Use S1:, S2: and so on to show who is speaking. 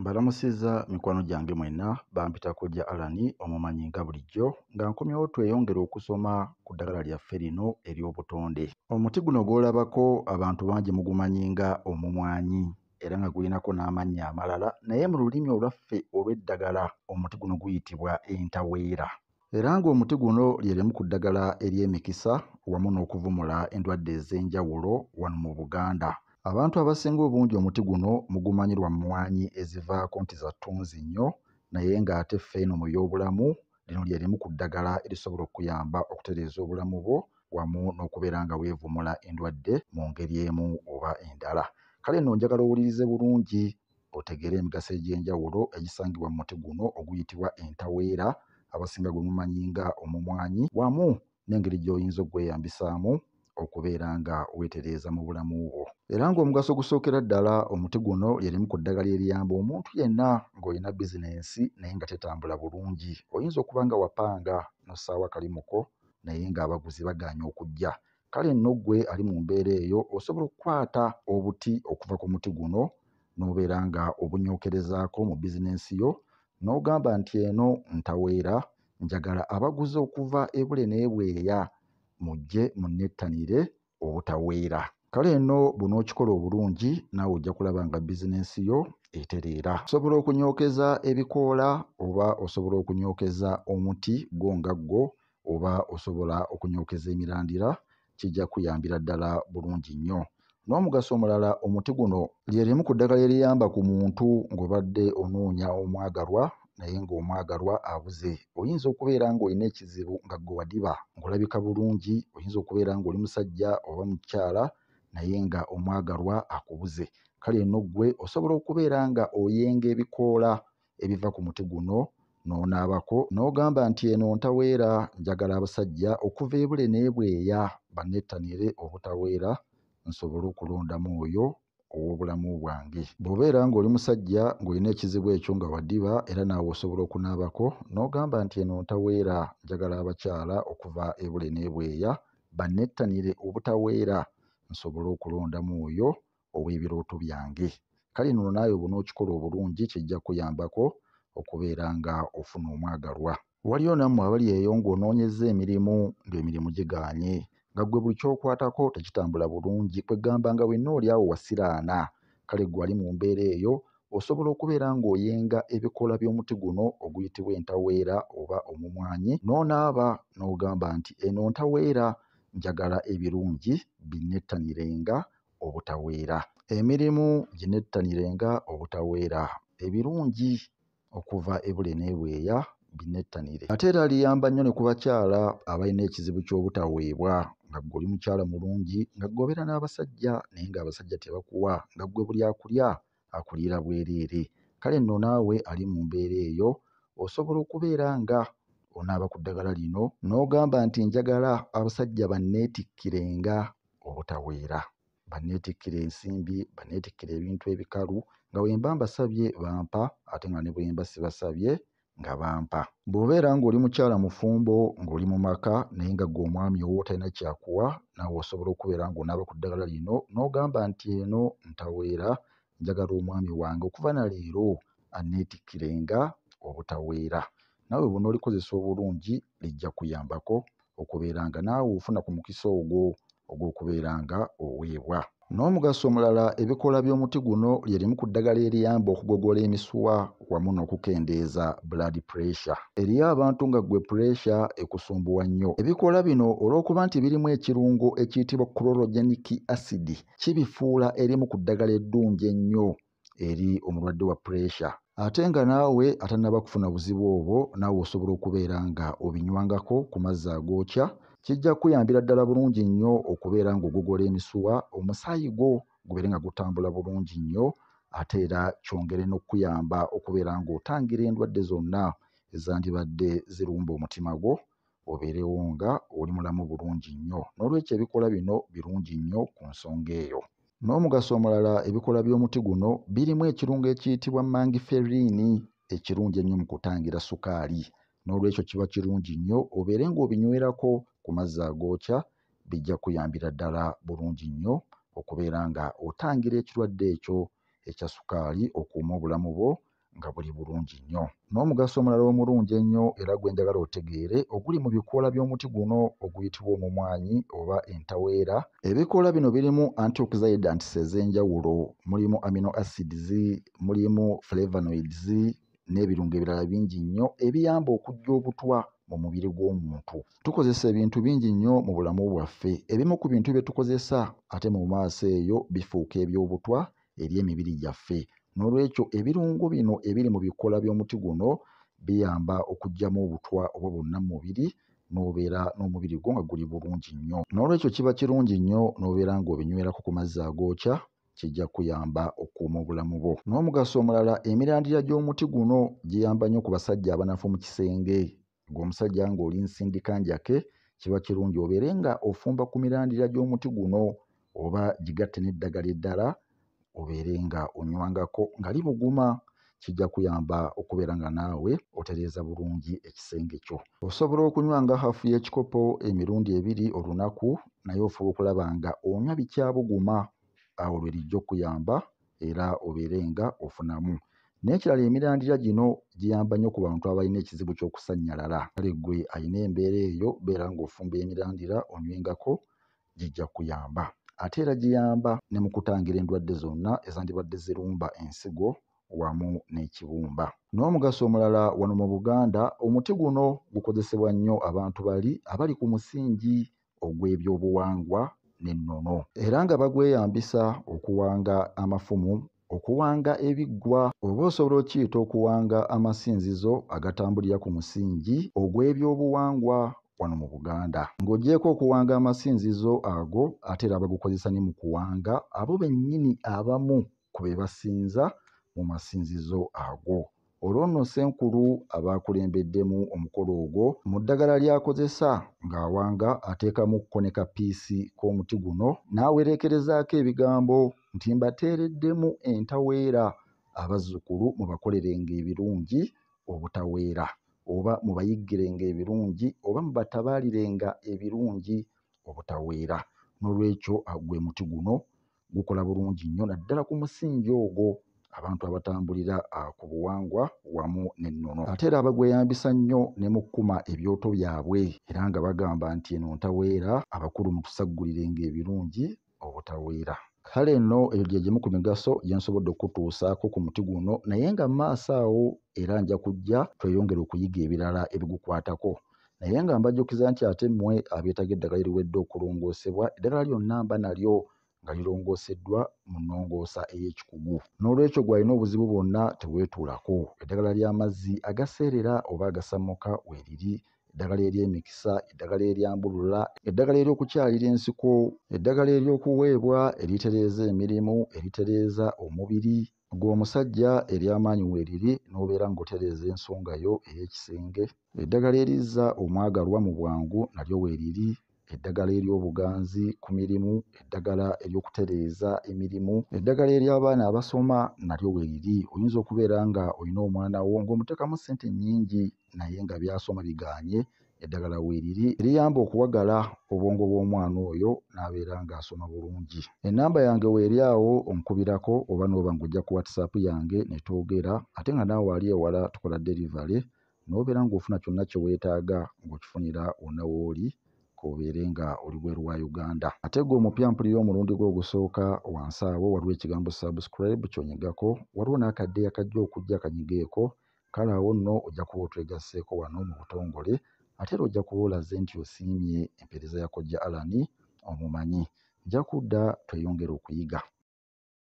S1: Mbalamusizza mikwano gyange mwenna bampita kujja alani omumanyi nga bulijjo nga nkomyewo tweyongera okusoma ku ddagala lyaffe lino ery'obutonde omuti guno gw'olabako abantu bangi mugumanyi nga omumwanyi era nga gulinako n'amannya amalala naye mu lulimi olwaffe olw'eddagala omuti guno guyitibwa entaweera era ng'omuti guno lyerimu ku ddagala ery'emikisa wamu n'okuvumula endwadde ez'enjawulo wano mu buganda abantu abasinga obungi omuti guno mugumanyirwa mmwanyi ezivaako nti zattunzi nnyo naye ng'ate ffeeno mu y'obulamu lino lye limu ku ddagala erisobola okuyamba okutereeza obulamu bwo wamu n'okubeera nga weevumula endwadde mu ngeri emu oba endala kale nno njagala owulirize bulungi otegeere emigaso egy'enjawulo egisangibwa mu muti guno oguyitibwa entaweera abasinga gwe mumanyi nga omumwanyi wamu n'engeri gy'oyinza okgweyambisaamu okubeera nga weetereeza mu bulamu bwo era ng'omugaso ogusookera ddala omuti guno yerimu ku ddagala eriyamba omuntu yenna ng'olina bizinensi naye nga tetambula bulungi oyinza okuba nga wapanga nosaawa akalimuko naye ng'abaguzi bagaanya okujja kale nno ggwe ali mu mbeera eyo osobola okukwata obuti okuva ku muti guno n'obeera nga obunyokerezaako mu bizinensi yo n'ogamba nti eno ntaweera njagala abaguzi okuva ebule n'ebweya mujje munnettanire obutaweera kale eno bunookikola obulungi naawe ojja kulaba nga bizinensi yo etereera osobola okunyokeza ebikoola oba osobola okunyokeza omuti gwo nga ggo oba osobola okunyokeza emirandira kijja kuyambira ddala bulungi nnyo n'omugaso omulala omuti guno lyerimu ku ddagala eriyamba ku muntu ng'obadde onoonya omwagalwa naye ng'omwagalwa abuze oyinza okubeera ng'olina ekizibu nga ggwe wadiba ng'olabika bulungi oyinza okubeera ng'oli musajja oba mukyala naye nga omwagalwa akubuze kale eno ggwe osobola okubeera nga oyenga ebikoola ebiva ku muti guno n'onaabako n'ogamba nti eno ntaweera njagala abasajja okuva ebule n'ebweya bannettanire obutaweera nsobole okulondamu oyo obulamu bwange bwobeera ng'oli musajja ng'olina ekizibu ekyo nga wadiba era naawe osobola okunaabako n'ogamba nti eno ntaweera njagala abakyala okuva ebule n'ebweya bannettanire obutaweera nsobole okulondamu oyo ow'ebirooto byange kale nono naawe bona okikola obulungi kijja kuyambako okubeera nga ofuna omwagalwa waliyo nammwe abali eyo ng'onoonyezza emirimu ng'emirimu gigaanye nga gwe buli kyokwatako tekitambula bulungi kwegamba nga wenna oliawo wasiraana kale gwe ali mu mbeera eyo osobola okubeera ng'oyenga ebikola by'omuti guno oguyitibwa entaweera oba omumwanyi noonaaba n'ogamba nti eno ntaweera njagala ebirungi binettanirenga obutaweera emirimu ginettanirenga obutaweera ebirungi okuva ebule n'ebweya binettanire ate era liyamba nnyo ne ku bakyala abalina ekizibu ky'obutaweebwa nga ggwe oli mukyala mulungi nga ggobera n'abasajja naye ngaabasajja tebakuwa nga ggwe buli akulya akuliira bwereere kale nno naawe ali mu mbeera eyo osobola okubeera nga onaaba ku ddagala lino n'ogamba nti njagala abasajja banneetikkirenga obutaweera banneetikkira ensimbi banneetikkira ebintu ebikalu nga wemba mbasabye bampa ate nga ne bwemba sibasabye nga bampa bw'obeera ng'oli mukyala mufumbo ng'oli mu maka naye nga gwe omwami owo otalina kyakuwa naawe osobola okubeera ng'onaaba ku ddagala lino n'ogamba nti eno ntaweera njagala omwami wange okuva na leero aneetikkirenga obutaweera naawe buno olikozesa obulungi lijja kuyambako okubeera nga naawe ofuna ku mukisa ogwo ogw'okubeera nga oweebwa n'omugaso omulala ebikoola by'omuti guno lye limu ku ddagala eriyamba okugogola emisuwa wamu n'okukendeeza blood pressure eriyo abantu nga gwe puressure ekusumbuwa nnyo ebikoola bino olw'okuba nti birimu ekirungo ekiyitibwa chlorogenic acidi kibifuula erimu ku ddagala eddungi ennyo eri omulwadde wa puressure ate nga naawe atanaba kufuna buzibu obwo naawe osobola okubeera nga obinywangako ku mazzi agookya kijja kuyambira ddala bulungi nnyo okubeera ng'ogugola emisuwa omusaayi gwo gubeere nga gutambula bulungi nnyo ate era kyongere n'okkuyamba okubeera ng'otangira endwadde zonna ezandibadde zirumba omutima gwo obeerewo nga oli mulamu bulungi nnyo n'olwekyo ebikola bino birungi nnyo ku nsonga eyo n'omugaso omulala ebikola by'omuti guno birimu ekirungo ekiyitibwa mangiferiini ekirungi ennyo mu kutangira sukaali n'olwekyo kiba kirungi nnyo obeere ng'obinywerako ku mazzi agookya bijja kuyambira ddala bulungi nnyo okubeera nga otangira ekirwadde ekyo ekya sukaali okuuma obulamu bwo nga buli bulungi nnyo n'omugaso omulala omulungi ennyo era gwenjagala otegeere oguli mu bikoola by'omuti guno oguyitibwa omumwanyi oba entaweera ebikoola bino birimu antioxidants ez'enjawulo mulimu amino acids mulimu flavanoids n'ebirungo ebirala bingi nnyo ebiyamba okujja obutwa mu mubiri gw'omuntu tukozesa ebintu bingi nnyo mu bulamu bwaffe ebimu ku bintu bye tukozesa ate mu maaso eyo bifuuka ebyobutwa eri emibiri gyaffe n'olwekyo ebirungo bino ebiri mu bikola by'omuti guno biyamba okugyamu obutwa oba bonna mubiri n'obeera n'omubiri gwo nga guli bulungi nnyo n'olwekyo kiba kirungi nnyo n'obeera ng'obinywerako ku mazzi agookya kijja kuyamba okuuma obulamu bwo n'omugaso omulala emirandira gy'omuti guno giyamba nnyo ku basajja abanafu mu kisenge gw'omusajja ng'oli nsindikanjake kiba kirungi obeere nga ofumba ku mirandira gy'omuti guno oba gigatte n'eddagala eddala obeere nga onywangako nga libuguma kijja kuyamba okubeera nga naawe otereeza bulungi ekisenge kyo osobola okunywa nga hafu y'ekikopo emirundi ebiri olunaku naye ofuba okulaba nga onywa bikyabuguma awo lwe lijja okuyamba era obeere nga ofunamu n'ekirala emirandira gino giyamba nnyo ku bantu abalina ekizibu ky'okusannyalala kale ggwe alina embeera eyo beera ng'ofumba emirandira onywengako gijja kuyamba ate era giyamba ne mu kutangira endwadde zonna ezandibadde zirumba ensigo wamu n'ekibumba n'omugaso omulala wano mu buganda omuti guno gukozesebwa nnyo abantu bali abali ku musingi ogw'ebyobuwangwa n'ennono era nga bagweyambisa okuwanga amafumu okuwanga ebiggwa oba osobola okiyita okuwanga amasinzizo agatambulira ku musingi ogw'ebyobuwangwa wano mu buganda ng'ogyeko okuwanga amasinzizo ago ate era bagukozesa ne mu kuwanga abo bennyini abamu ku be basinza mu masinzizo ago olwo nno senkulu abakulembeddemu omukolo ogwo mu ddagala lyakozesa ng'awanga ateekamu kukoneka piisi k'omuti guno n'awereekerezaako ebigambo nti mbateereddemu entaweera abazzukulu mubakolerenga ebirungi obutaweera oba mubayiggirenga ebirungi oba mubatabaalirenga ebirungi obutaweera n'olwekyo ah, gwe muti guno gukola bulungi nnyo naddala ku musingi ogwo abantu abatambulira ah, ku buwangwa wamu n'ennono ate era abagweyambisa nnyo ne mu kkuma ebyoto byabwe era nga bagamba nti eno ntaweera abakulu mutusaggulirenga ebirungi obutaweera kale nno eyo gye gimu ku migaso gye nsobodde okutuusaako ku muti guno naye nga maaso awo era nja kujja tweyongere okuyiga ebirala ebigukwatako naye nga mbajjukiza nti ate mmwe abyetaga eddagala liwedde okulongoosebwa eddagala lyonna mba nalyo nga lirongooseddwa mu nnongoosa ey'ekikugu n'olwekyo gwalina obuzibu bwonna teweetuulako eddagala ly'amazzi agaseerera oba agasamuka weeriri eddagala ery'emikisa eddagala eryambulula eddagala ery'okukyalira ensiko eddagala ery'okuweebwa eritereeza emirimu eritereeza omubiri gw'omusajja ery'amaanyi weeriri n'obeera ng'otereeza ensonga yo ey'ekisenge eddagala erizza omwagalwa mu bwangu nalyo weeriri eddagala ery'obuganzi ku mirimu eddagala ery'okutereeza emirimu eddagala ery'abaana abasoma nalyo we liri oyinza okubeera nga olina omwana wo ng'omutekamu sente nnyingi naye nga byasoma biganye eddagala weeriri eriyamba okuwagala obwongo bw'omwana oyo n'abeera ng'asoma bulungi ennamba yange weeri awo onkubirako oba nooba ngaojja ku whatsapp yange ne twogera ate nga naawe ali ewala tukola delivale n'obeera ng'ofuna kyonna kye weetaaga ng'okifunira wonna w'oli k'obeere nga oli bweru wa uganda ate gwe omupya mpulira omulundi gwe ogusooka wansi awo waliwo ekigambo subscribe kyonyigako waliwo n'akadde akajja okujja akanyigaeko kale awo nno ojja kuba otwegaseeko wano mu butongole ate era ojja kuba olaze nti osiimye empereza yakojja alani omumanyi nja kudda tweyongera okuyiga